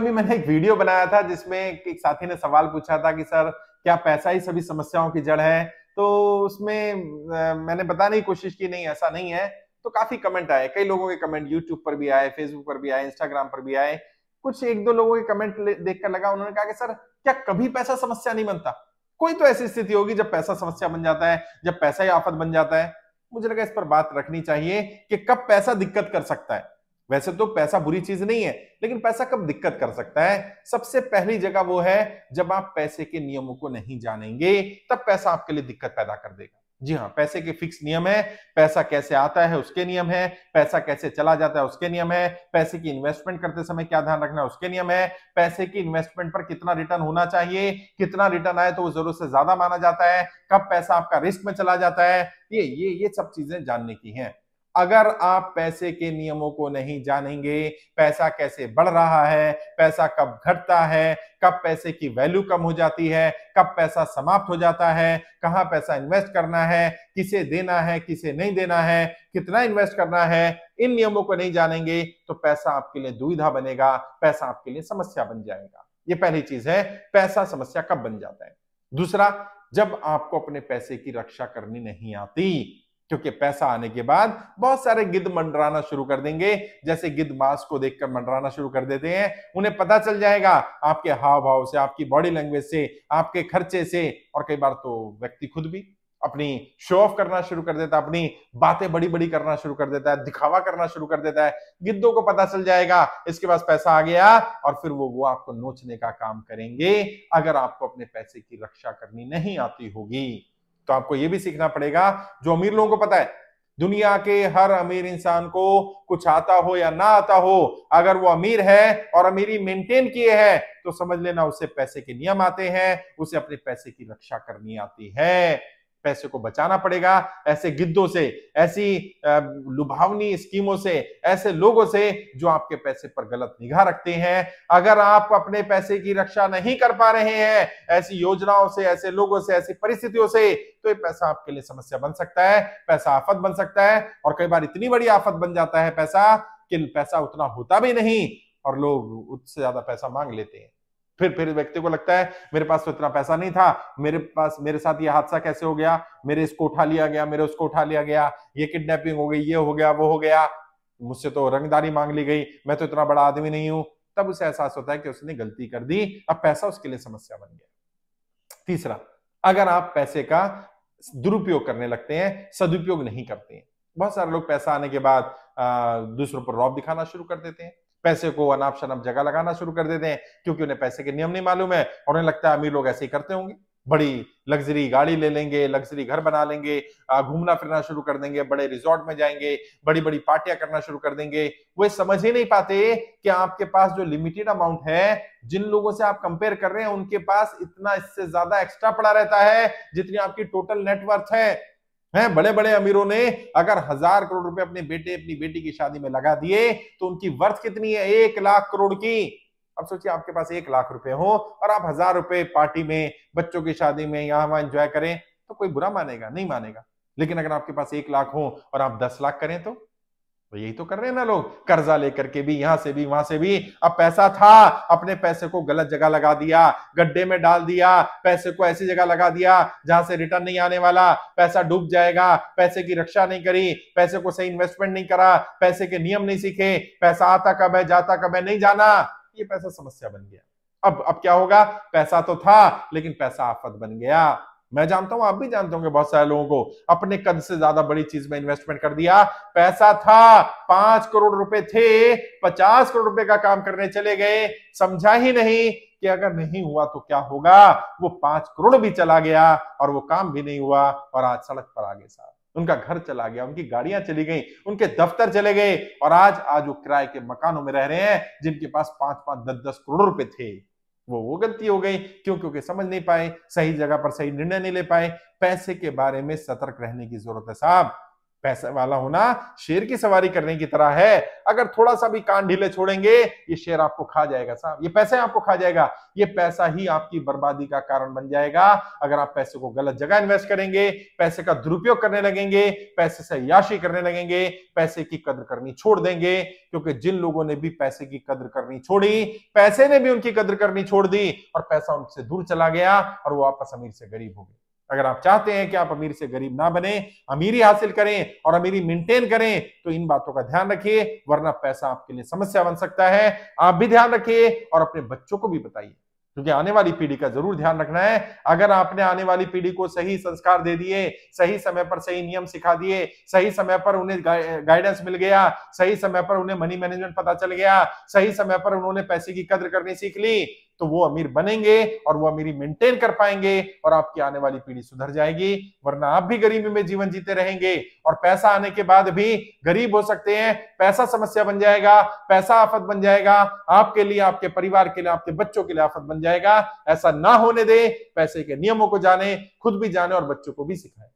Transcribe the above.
अभी मैंने एक वीडियो बनाया था जिसमें एक साथी ने सवाल पूछा था कि सर क्या पैसा ही सभी समस्याओं की जड़ है तो उसमें मैंने बताने की कोशिश की नहीं ऐसा नहीं है तो काफी कमेंट आए कई लोगों के कमेंट यूट्यूब पर भी आए फेसबुक पर भी आए इंस्टाग्राम पर भी आए कुछ एक दो लोगों के कमेंट देखकर लगा उन्होंने कहा कि सर क्या कभी पैसा समस्या नहीं बनता कोई तो ऐसी स्थिति होगी जब पैसा समस्या बन जाता है जब पैसा ही आफत बन जाता है मुझे लगा इस पर बात रखनी चाहिए कि कब पैसा दिक्कत कर सकता है वैसे तो पैसा बुरी चीज नहीं है लेकिन पैसा कब दिक्कत कर सकता है सबसे पहली जगह वो है जब आप पैसे के नियमों को नहीं जानेंगे तब पैसा आपके लिए दिक्कत पैदा कर देगा जी हाँ पैसे के फिक्स नियम है पैसा कैसे आता है उसके नियम है पैसा कैसे चला जाता है उसके नियम है पैसे की इन्वेस्टमेंट करते समय क्या ध्यान रखना है उसके नियम है पैसे की इन्वेस्टमेंट पर कितना रिटर्न होना चाहिए कितना रिटर्न आए तो वो जरूरत से ज्यादा माना जाता है कब पैसा आपका रिस्क में चला जाता है ये ये ये सब चीजें जानने की हैं अगर आप पैसे के नियमों को नहीं जानेंगे पैसा कैसे बढ़ रहा है पैसा कब घटता है कब पैसे की वैल्यू कम हो जाती है कब पैसा समाप्त हो जाता है कहाँ पैसा इन्वेस्ट करना है किसे देना है किसे नहीं देना है कितना इन्वेस्ट करना है इन नियमों को नहीं जानेंगे तो पैसा आपके लिए दुविधा बनेगा पैसा आपके लिए समस्या बन जाएगा ये पहली चीज है पैसा समस्या कब बन जाता है दूसरा जब आपको अपने पैसे की रक्षा करनी नहीं आती क्योंकि पैसा आने के बाद बहुत सारे गिद्ध मंडराना शुरू कर देंगे जैसे गिद्ध मांस को देखकर मंडराना शुरू कर देते हैं उन्हें पता चल जाएगा आपके हाव भाव से आपकी बॉडी लैंग्वेज से आपके खर्चे से और कई बार तो व्यक्ति खुद भी अपनी शो ऑफ करना शुरू कर देता है अपनी बातें बड़ी बड़ी करना शुरू कर देता है दिखावा करना शुरू कर देता है गिद्धों को पता चल जाएगा इसके पास पैसा आ गया और फिर वो वो आपको नोचने का काम करेंगे अगर आपको अपने पैसे की रक्षा करनी नहीं आती होगी तो आपको यह भी सीखना पड़ेगा जो अमीर लोगों को पता है दुनिया के हर अमीर इंसान को कुछ आता हो या ना आता हो अगर वो अमीर है और अमीरी मेंटेन किए है तो समझ लेना उसे पैसे के नियम आते हैं उसे अपने पैसे की रक्षा करनी आती है पैसे को बचाना पड़ेगा ऐसे गिद्धों से ऐसी लुभावनी स्कीमों से ऐसे लोगों से जो आपके पैसे पर गलत निगाह रखते हैं अगर आप अपने पैसे की रक्षा नहीं कर पा रहे हैं ऐसी योजनाओं से ऐसे लोगों से ऐसी परिस्थितियों से तो ये पैसा आपके लिए समस्या बन सकता है पैसा आफत बन सकता है और कई बार इतनी बड़ी आफत बन जाता है पैसा कि पैसा उतना होता भी नहीं और लोग उससे ज्यादा पैसा मांग लेते हैं फिर फिर व्यक्ति को लगता है मेरे पास तो इतना पैसा नहीं था मेरे पास मेरे साथ ये हादसा कैसे हो गया मेरे इसको उठा लिया गया मेरे उसको उठा लिया गया ये किडनैपिंग हो गई ये हो गया वो हो गया मुझसे तो रंगदारी मांग ली गई मैं तो इतना बड़ा आदमी नहीं हूं तब उसे एहसास होता है कि उसने गलती कर दी अब पैसा उसके लिए समस्या बन गया तीसरा अगर आप पैसे का दुरुपयोग करने लगते हैं सदुपयोग नहीं करते हैं बहुत सारे लोग पैसा आने के बाद दूसरों पर रॉब दिखाना शुरू कर देते हैं पैसे को अनाप शनाप जगह लगाना शुरू कर देते हैं क्योंकि उन्हें पैसे के नियम नहीं मालूम है और उन्हें लगता है अमीर लोग ऐसे ही करते होंगे बड़ी लग्जरी गाड़ी ले लेंगे लग्जरी घर बना लेंगे घूमना फिरना शुरू कर देंगे बड़े रिजॉर्ट में जाएंगे बड़ी बड़ी पार्टियां करना शुरू कर देंगे वे समझ ही नहीं पाते कि आपके पास जो लिमिटेड अमाउंट है जिन लोगों से आप कंपेयर कर रहे हैं उनके पास इतना इससे ज्यादा एक्स्ट्रा पड़ा रहता है जितनी आपकी टोटल नेटवर्थ है हैं बड़े बड़े अमीरों ने अगर हजार करोड़ रुपए अपने बेटे अपनी बेटी की शादी में लगा दिए तो उनकी वर्थ कितनी है एक लाख करोड़ की अब सोचिए आपके पास एक लाख रुपए हो और आप हजार रुपए पार्टी में बच्चों की शादी में यहां वहां एंजॉय करें तो कोई बुरा मानेगा नहीं मानेगा लेकिन अगर आपके पास एक लाख हो और आप दस लाख करें तो तो यही तो कर रहे हैं ना लोग कर्जा लेकर के भी यहां से भी वहां से भी अब पैसा था अपने पैसे को गलत जगह लगा दिया गड्ढे में डाल दिया पैसे को ऐसी जगह लगा दिया जहां से रिटर्न नहीं आने वाला पैसा डूब जाएगा पैसे की रक्षा नहीं करी पैसे को सही इन्वेस्टमेंट नहीं करा पैसे के नियम नहीं सीखे पैसा आता कब है जाता कब है नहीं जाना ये पैसा समस्या बन गया अब अब क्या होगा पैसा तो था लेकिन पैसा आफत बन गया मैं जानता हूं आप भी जानते होंगे बहुत सारे लोगों को अपने कद से ज्यादा बड़ी चीज में इन्वेस्टमेंट कर दिया पैसा था पांच करोड़ रुपए थे पचास करोड़ रुपए का काम करने चले गए समझा ही नहीं कि अगर नहीं हुआ तो क्या होगा वो पांच करोड़ भी चला गया और वो काम भी नहीं हुआ और आज सड़क पर आगे साथ उनका घर चला गया उनकी गाड़ियां चली गई उनके दफ्तर चले गए और आज आज वो किराए के मकानों में रह रहे हैं जिनके पास पांच पांच दस दस करोड़ रुपए थे वो वो गलती हो गई क्यों क्योंकि समझ नहीं पाए सही जगह पर सही निर्णय नहीं ले पाए पैसे के बारे में सतर्क रहने की जरूरत है साहब पैसे वाला होना शेर की सवारी करने की तरह है अगर थोड़ा सा भी कान ढीले छोड़ेंगे ये शेर आपको खा जाएगा साहब ये पैसे आपको खा जाएगा ये पैसा ही आपकी बर्बादी का कारण बन जाएगा अगर आप पैसे को गलत जगह इन्वेस्ट करेंगे पैसे का दुरुपयोग करने लगेंगे पैसे से याशी करने लगेंगे पैसे की कदर करनी छोड़ देंगे क्योंकि जिन लोगों ने भी पैसे की कदर करनी छोड़ी पैसे ने भी उनकी कदर करनी छोड़ दी और पैसा उनसे दूर चला गया और वो आपस अमीर से गरीब हो गया अगर आप चाहते हैं कि आप अमीर से गरीब ना बने अमीरी हासिल करें और अमीरी मेंटेन करें तो इन बातों का ध्यान रखिए वरना पैसा आपके लिए समस्या बन सकता है आप भी ध्यान रखिए और अपने बच्चों को भी बताइए क्योंकि आने वाली पीढ़ी का जरूर ध्यान रखना है अगर आपने आने वाली पीढ़ी को सही संस्कार दे दिए सही समय पर सही नियम सिखा दिए सही समय पर उन्हें गाइडेंस मिल गया सही समय पर उन्हें मनी मैनेजमेंट पता चल गया सही समय पर उन्होंने पैसे की कद्र करनी सीख ली तो वो अमीर बनेंगे और वो अमीरी मेंटेन कर पाएंगे और आपकी आने वाली पीढ़ी सुधर जाएगी वरना आप भी गरीबी में जीवन जीते रहेंगे और पैसा आने के बाद भी गरीब हो सकते हैं पैसा समस्या बन जाएगा पैसा आफत बन जाएगा आपके लिए आपके परिवार के लिए आपके बच्चों के लिए आफत बन जाएगा ऐसा ना होने दे पैसे के नियमों को जाने खुद भी जाने और बच्चों को भी सिखाए